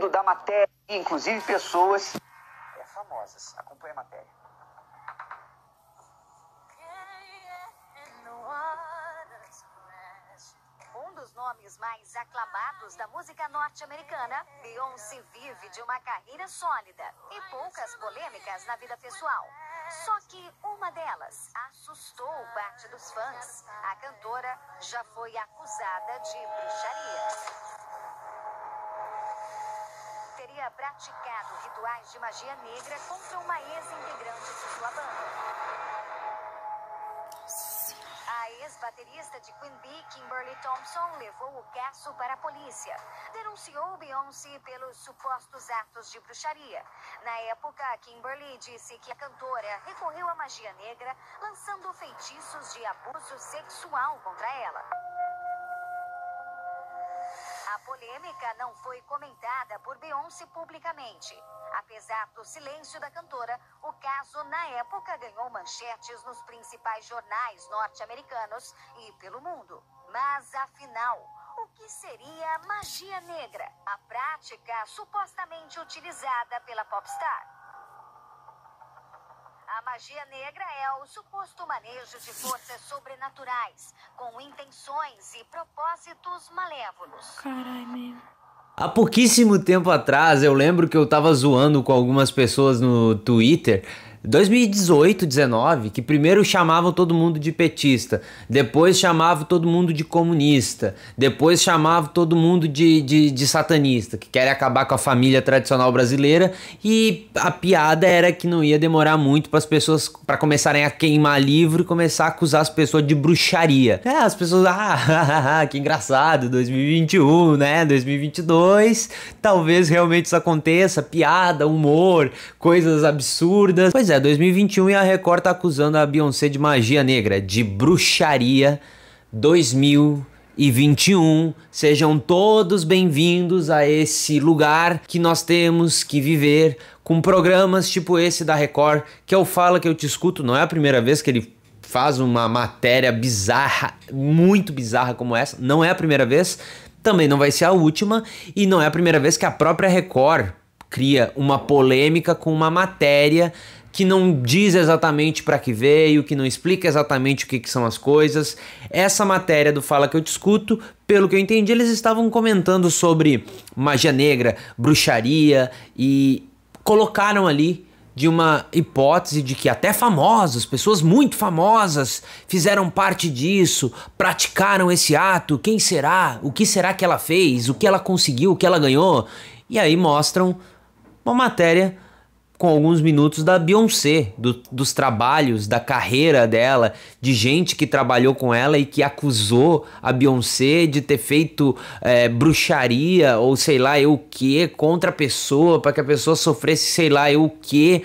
mundo da matéria, inclusive pessoas é, famosas. Acompanhe a matéria. Um dos nomes mais aclamados da música norte-americana, Beyoncé vive de uma carreira sólida e poucas polêmicas na vida pessoal. Só que uma delas assustou parte dos fãs. A cantora já foi acusada de bruxaria teria praticado rituais de magia negra contra uma ex-integrante de sua banda. A ex-baterista de Queen Bee, Kimberly Thompson, levou o caso para a polícia. Denunciou Beyoncé pelos supostos atos de bruxaria. Na época, Kimberly disse que a cantora recorreu à magia negra, lançando feitiços de abuso sexual contra ela polêmica não foi comentada por Beyoncé publicamente. Apesar do silêncio da cantora, o caso na época ganhou manchetes nos principais jornais norte-americanos e pelo mundo. Mas afinal, o que seria magia negra? A prática supostamente utilizada pela popstar. A magia negra é o suposto manejo de forças sobrenaturais, com intenções e propósitos malévolos. Carai, meu. Há pouquíssimo tempo atrás, eu lembro que eu tava zoando com algumas pessoas no Twitter 2018, 19, que primeiro chamavam todo mundo de petista, depois chamavam todo mundo de comunista, depois chamavam todo mundo de, de, de satanista, que querem acabar com a família tradicional brasileira, e a piada era que não ia demorar muito para as pessoas para começarem a queimar livro e começar a acusar as pessoas de bruxaria. É, as pessoas, ah, que engraçado, 2021, né? 2022, talvez realmente isso aconteça, piada, humor, coisas absurdas. Pois é, 2021 e a Record tá acusando a Beyoncé de magia negra, de bruxaria 2000 e 21. Sejam todos bem-vindos a esse lugar que nós temos que viver com programas tipo esse da Record, que eu falo que eu te escuto, não é a primeira vez que ele faz uma matéria bizarra, muito bizarra como essa, não é a primeira vez, também não vai ser a última e não é a primeira vez que a própria Record cria uma polêmica com uma matéria que não diz exatamente para que veio, que não explica exatamente o que, que, são as coisas. Essa matéria do Fala que eu discuto, pelo que eu entendi, eles estavam comentando sobre magia negra, bruxaria e colocaram ali de uma hipótese de que até famosos, pessoas muito famosas, fizeram parte disso, praticaram esse ato. Quem será? O que será que ela fez? O que ela conseguiu? O que ela ganhou? E aí mostram uma matéria com alguns minutos da Beyoncé, do, dos trabalhos, da carreira dela, de gente que trabalhou com ela e que acusou a Beyoncé de ter feito é, bruxaria ou sei lá eu o que contra a pessoa, para que a pessoa sofresse sei lá eu o que.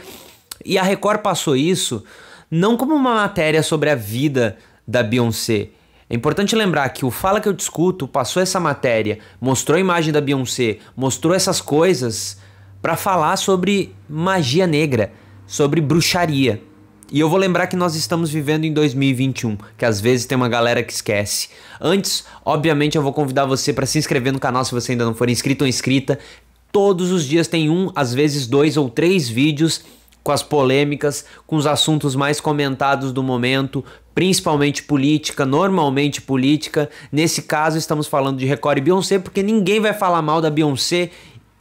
E a Record passou isso não como uma matéria sobre a vida da Beyoncé. É importante lembrar que o Fala Que Eu Discuto passou essa matéria, mostrou a imagem da Beyoncé, mostrou essas coisas para falar sobre magia negra, sobre bruxaria. E eu vou lembrar que nós estamos vivendo em 2021, que às vezes tem uma galera que esquece. Antes, obviamente, eu vou convidar você para se inscrever no canal se você ainda não for inscrito ou inscrita. Todos os dias tem um, às vezes dois ou três vídeos com as polêmicas, com os assuntos mais comentados do momento, principalmente política, normalmente política. Nesse caso, estamos falando de Record e Beyoncé, porque ninguém vai falar mal da Beyoncé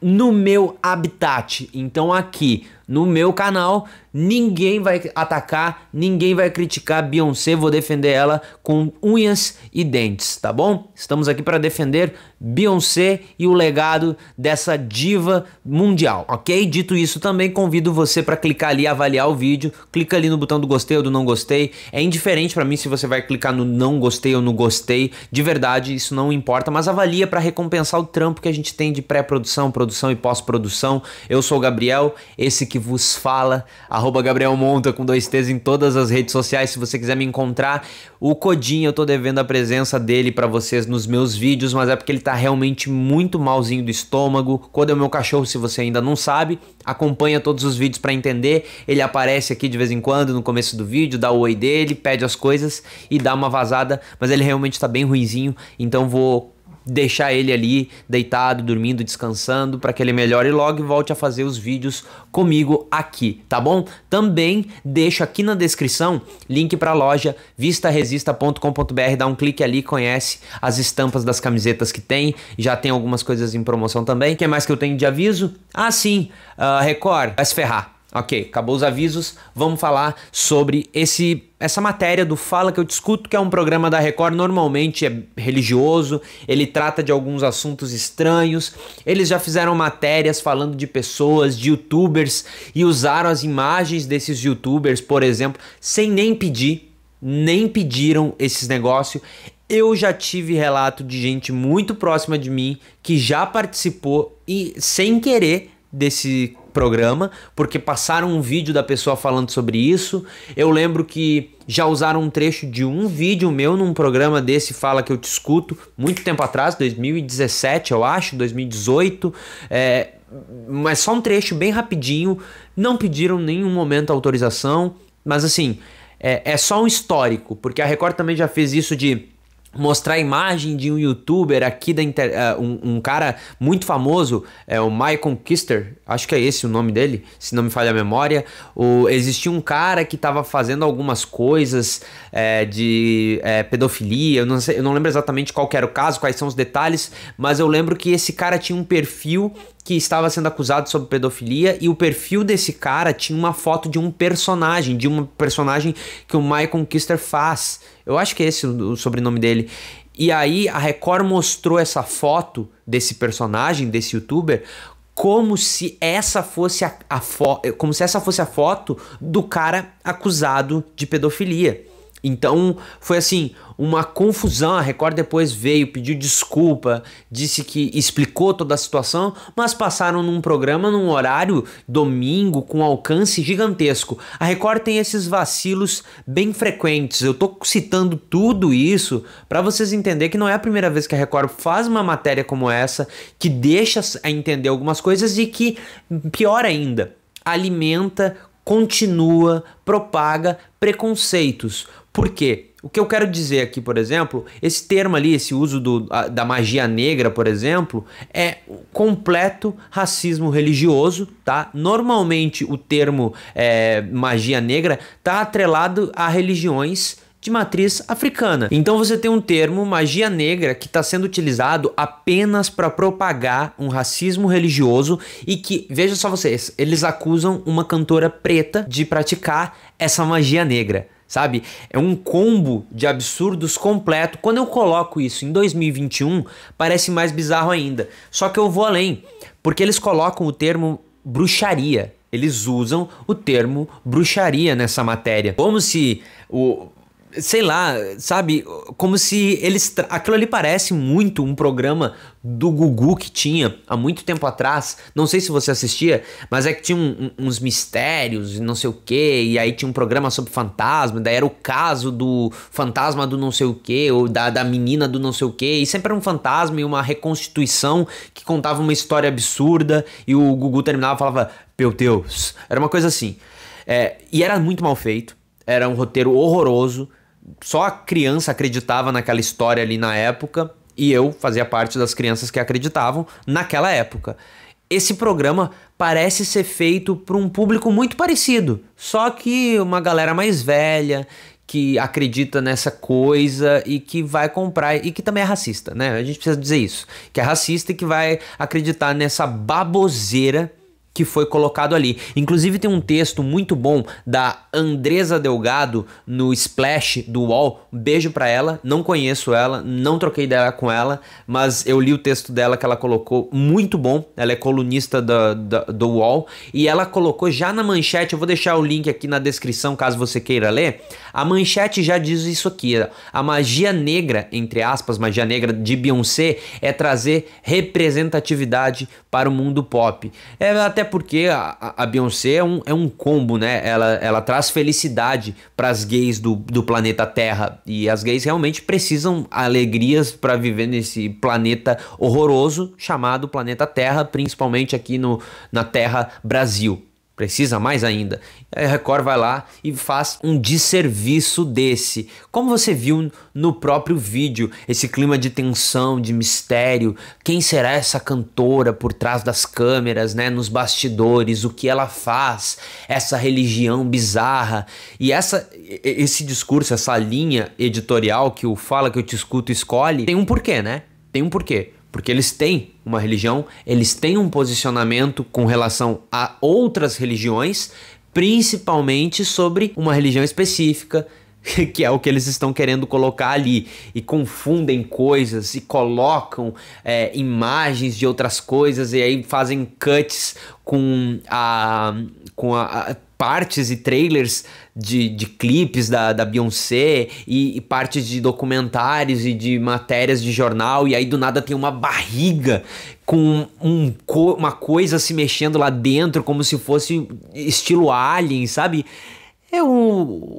no meu habitat. Então aqui no meu canal. Ninguém vai atacar, ninguém vai criticar Beyoncé. Vou defender ela com unhas e dentes, tá bom? Estamos aqui para defender Beyoncé e o legado dessa diva mundial, ok? Dito isso, também convido você para clicar ali avaliar o vídeo. Clica ali no botão do gostei ou do não gostei. É indiferente para mim se você vai clicar no não gostei ou no gostei. De verdade, isso não importa, mas avalia para recompensar o trampo que a gente tem de pré-produção, produção e pós-produção. Eu sou o Gabriel, esse que vos fala, arroba Gabriel Monta com dois T's em todas as redes sociais, se você quiser me encontrar. O Codinho, eu tô devendo a presença dele para vocês nos meus vídeos, mas é porque ele tá realmente muito malzinho do estômago. Quando é o meu cachorro, se você ainda não sabe, acompanha todos os vídeos para entender. Ele aparece aqui de vez em quando no começo do vídeo, dá o oi dele, pede as coisas e dá uma vazada, mas ele realmente tá bem ruinzinho, então vou deixar ele ali deitado, dormindo, descansando, para que ele melhore logo e volte a fazer os vídeos comigo aqui, tá bom? Também deixo aqui na descrição link para a loja vistaresista.com.br, dá um clique ali, conhece as estampas das camisetas que tem, já tem algumas coisas em promoção também. O que mais que eu tenho de aviso? Ah, sim, uh, Record, vai se ferrar. Ok, acabou os avisos. Vamos falar sobre esse essa matéria do Fala que eu discuto, que é um programa da Record, normalmente é religioso, ele trata de alguns assuntos estranhos. Eles já fizeram matérias falando de pessoas, de youtubers e usaram as imagens desses youtubers, por exemplo, sem nem pedir, nem pediram esses negócios. Eu já tive relato de gente muito próxima de mim que já participou e sem querer desse programa, porque passaram um vídeo da pessoa falando sobre isso. Eu lembro que já usaram um trecho de um vídeo meu num programa desse Fala Que Eu Te Escuto, muito tempo atrás, 2017, eu acho, 2018. É, mas só um trecho bem rapidinho. Não pediram nenhum momento autorização, mas assim, é, é só um histórico, porque a Record também já fez isso de mostrar a imagem de um youtuber aqui da inter... Uh, um, um, cara muito famoso é o Michael Kister acho que é esse o nome dele se não me falha a memória o existia um cara que estava fazendo algumas coisas é, de é, pedofilia eu não sei eu não lembro exatamente qual era o caso quais são os detalhes mas eu lembro que esse cara tinha um perfil que estava sendo acusado sobre pedofilia e o perfil desse cara tinha uma foto de um personagem, de um personagem que o Michael Kister faz. Eu acho que é esse o sobrenome dele. E aí a Record mostrou essa foto desse personagem, desse youtuber, como se essa fosse a, a como se essa fosse a foto do cara acusado de pedofilia. Então foi assim, uma confusão. A Record depois veio, pediu desculpa, disse que explicou toda a situação, mas passaram num programa num horário domingo com alcance gigantesco. A Record tem esses vacilos bem frequentes. Eu tô citando tudo isso para vocês entenderem que não é a primeira vez que a Record faz uma matéria como essa que deixa a entender algumas coisas e que pior ainda alimenta continua, propaga preconceitos. Por quê? O que eu quero dizer aqui, por exemplo, esse termo ali, esse uso do, a, da magia negra, por exemplo, é completo racismo religioso, tá? Normalmente o termo é, magia negra tá atrelado a religiões de matriz africana. Então você tem um termo, magia negra, que está sendo utilizado apenas para propagar um racismo religioso e que, veja só vocês, eles acusam uma cantora preta de praticar essa magia negra sabe? É um combo de absurdos completo. Quando eu coloco isso em 2021, parece mais bizarro ainda. Só que eu vou além, porque eles colocam o termo bruxaria. Eles usam o termo bruxaria nessa matéria. Como se o sei lá, sabe? Como se eles. Aquilo ali parece muito um programa do Gugu que tinha há muito tempo atrás. Não sei se você assistia, mas é que tinha um, um, uns mistérios e não sei o que. E aí tinha um programa sobre fantasma. Daí era o caso do fantasma do não sei o que, ou da, da menina do não sei o que. E sempre era um fantasma e uma reconstituição que contava uma história absurda. E o Gugu terminava e falava: Meu Deus. Era uma coisa assim. É, e era muito mal feito. Era um roteiro horroroso só a criança acreditava naquela história ali na época e eu fazia parte das crianças que acreditavam naquela época. Esse programa parece ser feito para um público muito parecido, só que uma galera mais velha que acredita nessa coisa e que vai comprar e que também é racista, né? A gente precisa dizer isso, que é racista e que vai acreditar nessa baboseira que foi colocado ali. Inclusive tem um texto muito bom da Andresa Delgado no Splash do UOL. Beijo para ela, não conheço ela, não troquei ideia com ela, mas eu li o texto dela que ela colocou, muito bom. Ela é colunista da, da, do UOL e ela colocou já na manchete, eu vou deixar o link aqui na descrição caso você queira ler. A manchete já diz isso aqui, a magia negra, entre aspas, magia negra de Beyoncé é trazer representatividade para o mundo pop. É até é porque a, a Beyoncé é um, é um combo, né? Ela, ela traz felicidade para as gays do, do planeta Terra. E as gays realmente precisam alegrias para viver nesse planeta horroroso chamado planeta Terra, principalmente aqui no, na Terra Brasil. Precisa mais ainda. A Record vai lá e faz um desserviço desse. Como você viu no próprio vídeo, esse clima de tensão, de mistério, quem será essa cantora por trás das câmeras, né, nos bastidores, o que ela faz, essa religião bizarra. E essa esse discurso, essa linha editorial que o fala que eu te escuto escolhe, tem um porquê, né? Tem um porquê porque eles têm uma religião, eles têm um posicionamento com relação a outras religiões, principalmente sobre uma religião específica, que é o que eles estão querendo colocar ali e confundem coisas e colocam é, imagens de outras coisas e aí fazem cuts com a com a, partes e trailers de, de clipes da, da Beyoncé e, e partes de documentários e de matérias de jornal, e aí do nada tem uma barriga com um, uma coisa se mexendo lá dentro, como se fosse estilo Alien, sabe? É o,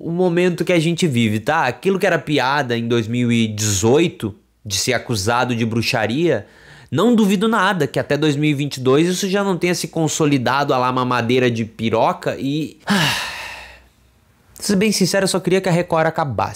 o momento que a gente vive, tá? Aquilo que era piada em 2018 de ser acusado de bruxaria não duvido nada que até 2022 isso já não tenha se consolidado a lá mamadeira de piroca e. Ah, pra ser bem sincero, eu só queria que a Record acabasse.